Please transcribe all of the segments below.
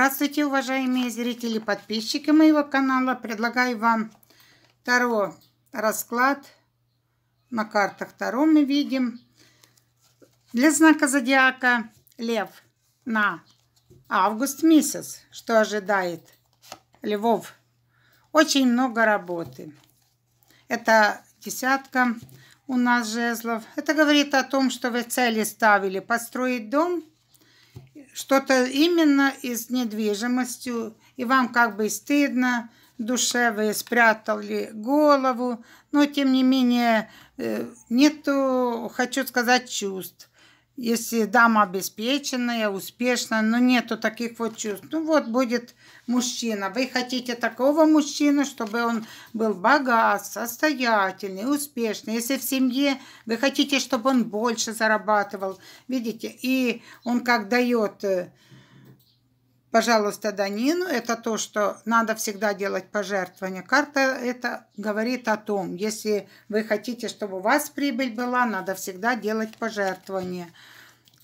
Здравствуйте, уважаемые зрители и подписчики моего канала. Предлагаю вам Таро расклад. На картах Таро мы видим. Для знака Зодиака Лев на август месяц, что ожидает Львов. Очень много работы. Это десятка у нас жезлов. Это говорит о том, что вы цели ставили построить дом – что-то именно и с недвижимостью, и вам как бы стыдно, душе вы спрятали голову, но тем не менее э, нету, хочу сказать, чувств если дама обеспеченная, успешная, но нету таких вот чувств. Ну вот будет мужчина. Вы хотите такого мужчину, чтобы он был богат, состоятельный, успешный. Если в семье вы хотите, чтобы он больше зарабатывал, видите, и он как дает э, Пожалуйста, Данину, это то, что надо всегда делать пожертвования. Карта это говорит о том, если вы хотите, чтобы у вас прибыль была, надо всегда делать пожертвования.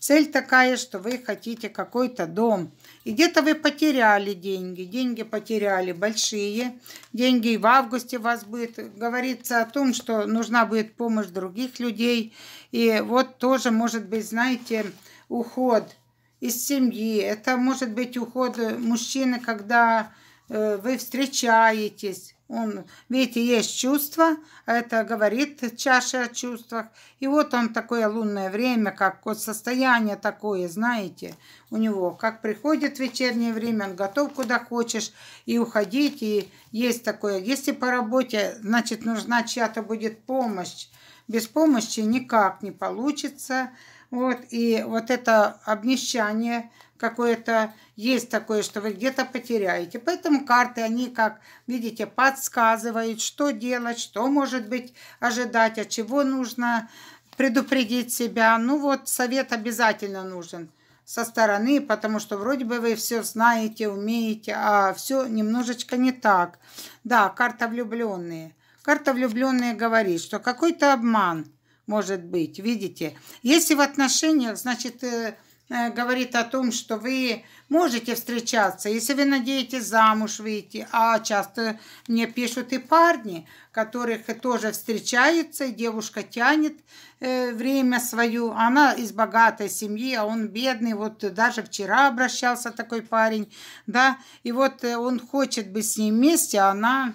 Цель такая, что вы хотите какой-то дом. И где-то вы потеряли деньги. Деньги потеряли большие. Деньги И в августе у вас будет. Говорится о том, что нужна будет помощь других людей. И вот тоже, может быть, знаете, уход – из семьи, это может быть уход э, мужчины, когда э, вы встречаетесь. Он, видите, есть чувство, а это говорит чаша о чувствах. И вот он такое лунное время, как вот состояние такое, знаете, у него. Как приходит вечернее время, он готов куда хочешь и уходить. И есть такое, если по работе, значит, нужна чья-то будет помощь без помощи никак не получится. Вот, и вот это обнищание какое-то есть такое, что вы где-то потеряете. Поэтому карты, они, как видите, подсказывают, что делать, что может быть ожидать, от чего нужно предупредить себя. Ну вот совет обязательно нужен со стороны, потому что вроде бы вы все знаете, умеете, а все немножечко не так. Да, карта влюбленные. Карта влюбленные говорит, что какой-то обман может быть, видите. Если в отношениях, значит, э, Э, говорит о том, что вы можете встречаться, если вы надеетесь замуж выйти, а часто мне пишут и парни, которых тоже встречаются, и девушка тянет э, время свое, она из богатой семьи, а он бедный, вот даже вчера обращался такой парень, да, и вот э, он хочет быть с ним вместе, а она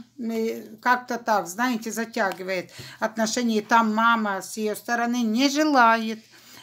как-то так, знаете, затягивает отношения, и там мама с ее стороны не желает,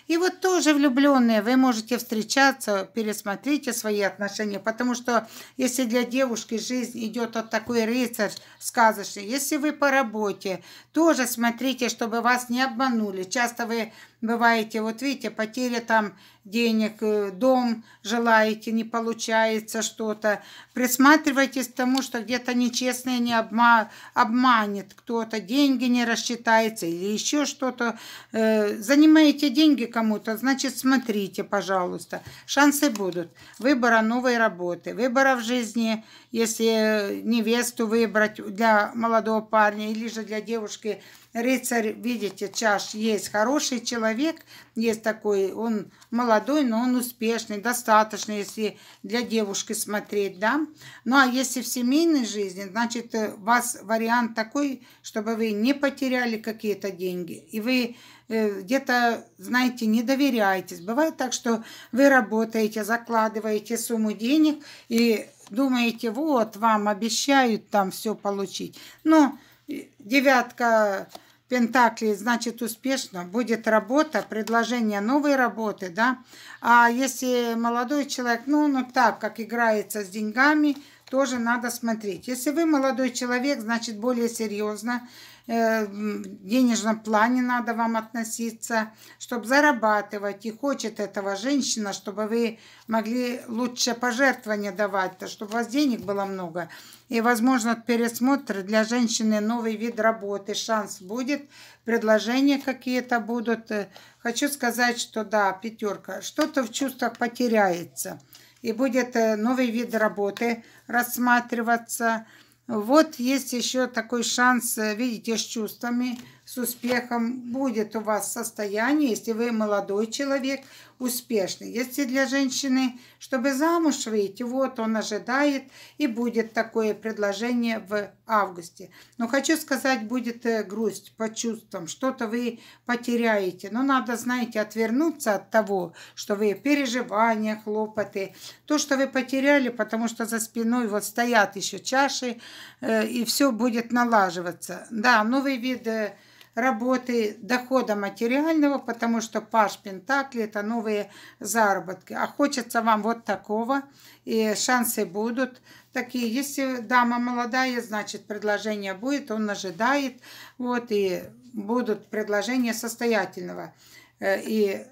и вот тоже влюбленные, вы можете встречаться, пересмотрите свои отношения, потому что если для девушки жизнь идет вот такой рыцарь сказочный, если вы по работе, тоже смотрите, чтобы вас не обманули. Часто вы бываете, вот видите, потеря там денег, э, дом желаете, не получается что-то. Присматривайтесь к тому, что где-то нечестное не обма обманет, кто-то деньги не рассчитается или еще что-то. Э, занимаете деньги кому-то, значит, смотрите, пожалуйста. Шансы будут. Выбора новой работы, выбора в жизни, если невесту выбрать для молодого парня или же для девушки – Рыцарь, видите, чаш есть хороший человек, есть такой, он молодой, но он успешный, достаточно, если для девушки смотреть, да. Ну, а если в семейной жизни, значит, э, у вас вариант такой, чтобы вы не потеряли какие-то деньги, и вы э, где-то, знаете, не доверяетесь. Бывает так, что вы работаете, закладываете сумму денег и думаете, вот, вам обещают там все получить. Но девятка пентаклей значит успешно, будет работа, предложение новой работы, да. А если молодой человек, ну, ну так, как играется с деньгами, тоже надо смотреть. Если вы молодой человек, значит более серьезно Э, денежном плане надо вам относиться, чтобы зарабатывать. И хочет этого женщина, чтобы вы могли лучше пожертвования давать, чтобы у вас денег было много. И, возможно, пересмотр для женщины новый вид работы, шанс будет, предложения какие-то будут. Э, хочу сказать, что да, пятерка, что-то в чувствах потеряется. И будет э, новый вид работы рассматриваться – вот есть еще такой шанс, э, видите, с чувствами с успехом будет у вас состояние, если вы молодой человек, успешный. Если для женщины, чтобы замуж выйти, вот он ожидает, и будет такое предложение в августе. Но хочу сказать, будет э, грусть по чувствам, что-то вы потеряете. Но надо, знаете, отвернуться от того, что вы переживания, хлопоты, то, что вы потеряли, потому что за спиной вот стоят еще чаши, э, и все будет налаживаться. Да, новый вид э, работы, дохода материального, потому что Паш Пентакли – это новые заработки. А хочется вам вот такого, и шансы будут такие. Если дама молодая, значит, предложение будет, он ожидает, вот, и будут предложения состоятельного. Э, и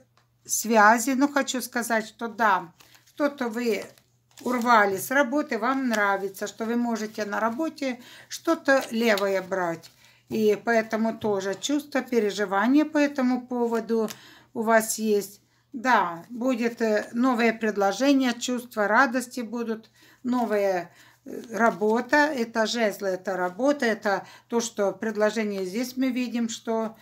связи, ну, хочу сказать, что да, что-то вы урвали с работы, вам нравится, что вы можете на работе что-то левое брать. И поэтому тоже чувство переживания по этому поводу у вас есть. Да, будет э, новое предложение, чувства радости будут, новая э, работа, это жезл, это работа, это то, что предложение здесь мы видим, что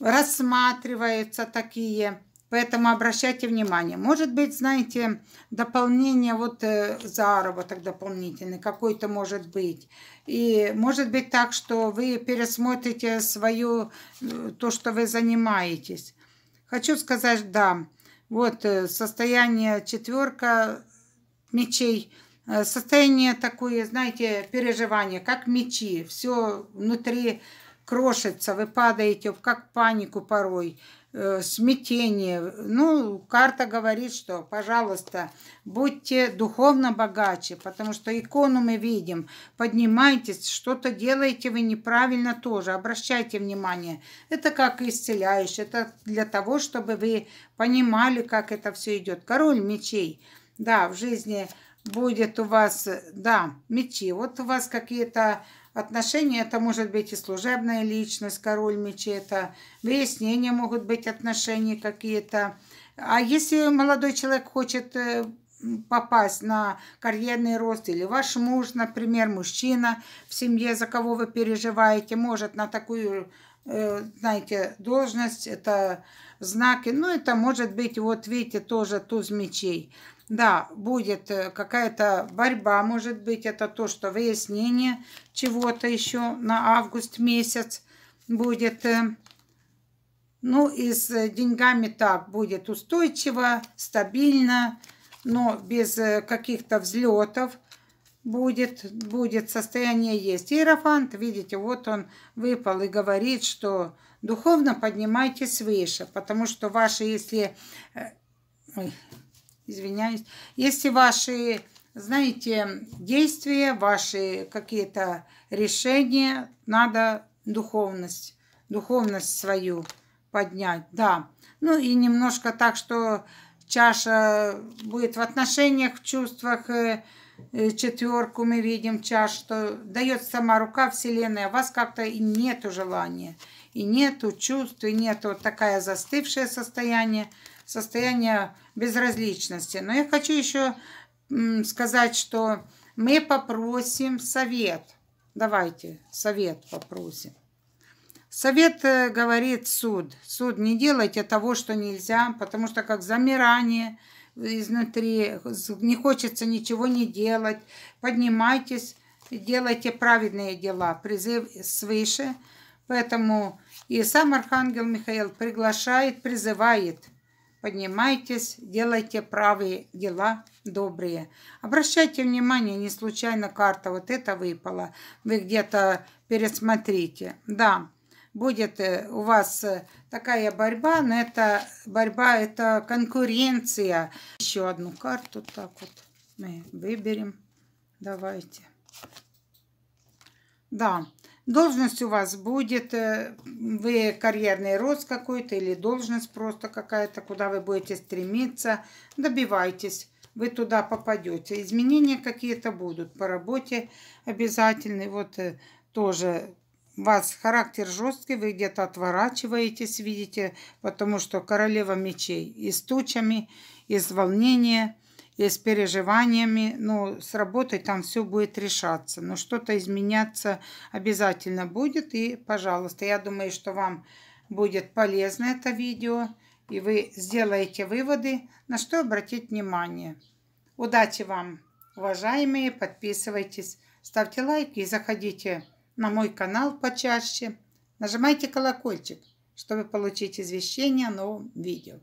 рассматриваются такие Поэтому обращайте внимание. Может быть, знаете, дополнение, вот э, заработок дополнительный какой-то может быть. И может быть так, что вы пересмотрите свою, э, то, что вы занимаетесь. Хочу сказать, да, вот э, состояние четверка мечей, состояние такое, знаете, переживание, как мечи, все внутри крошится, вы падаете, как панику порой – э, смятение. Ну, карта говорит, что, пожалуйста, будьте духовно богаче, потому что икону мы видим. Поднимайтесь, что-то делаете вы неправильно тоже, обращайте внимание. Это как исцеляющий, это для того, чтобы вы понимали, как это все идет. Король мечей, да, в жизни будет у вас, да, мечи. Вот у вас какие-то Отношения это может быть и служебная личность, король мечей, это выяснения могут быть отношения какие-то. А если молодой человек хочет э, попасть на карьерный рост, или ваш муж, например, мужчина в семье, за кого вы переживаете, может на такую Э, знаете, должность, это знаки. Ну, это может быть, вот видите, тоже туз мечей. Да, будет э, какая-то борьба, может быть, это то, что выяснение чего-то еще на август месяц будет. Э, ну, и с деньгами так будет устойчиво, стабильно, но без каких-то взлетов будет, будет, состояние есть. Иерофант, видите, вот он выпал и говорит, что духовно поднимайтесь выше, потому что ваши, если, э, ой, извиняюсь, если ваши, знаете, действия, ваши какие-то решения, надо духовность, духовность свою поднять, да. Ну и немножко так, что чаша будет в отношениях, в чувствах, э, Э, четверку мы видим чаш, что дает сама рука Вселенная, у вас как-то и нету желания, и нету чувств, и нету вот такое застывшее состояние, состояние безразличности. Но я хочу еще сказать, что мы попросим совет. Давайте совет попросим. Совет э, говорит суд. Суд, не делайте того, что нельзя, потому что как замирание – изнутри, не хочется ничего не делать. Поднимайтесь, делайте праведные дела, призыв свыше. Поэтому и сам Архангел Михаил приглашает, призывает. Поднимайтесь, делайте правые дела, добрые. Обращайте внимание, не случайно карта вот эта выпала. Вы где-то пересмотрите. Да будет э, у вас э, такая борьба, но это борьба, это конкуренция. Еще одну карту так вот мы выберем. Давайте. Да, должность у вас будет, э, вы карьерный рост какой-то или должность просто какая-то, куда вы будете стремиться, добивайтесь вы туда попадете. Изменения какие-то будут по работе обязательные. Вот тоже вас характер жесткий, вы где-то отворачиваетесь, видите, потому что королева мечей и с тучами, и с волнением, и с переживаниями, ну, с работой там все будет решаться, но что-то изменяться обязательно будет, и, пожалуйста, я думаю, что вам будет полезно это видео, и вы сделаете выводы, на что обратить внимание. Удачи вам, уважаемые, подписывайтесь, ставьте лайки и заходите на мой канал почаще. Нажимайте колокольчик, чтобы получить извещения о новом видео.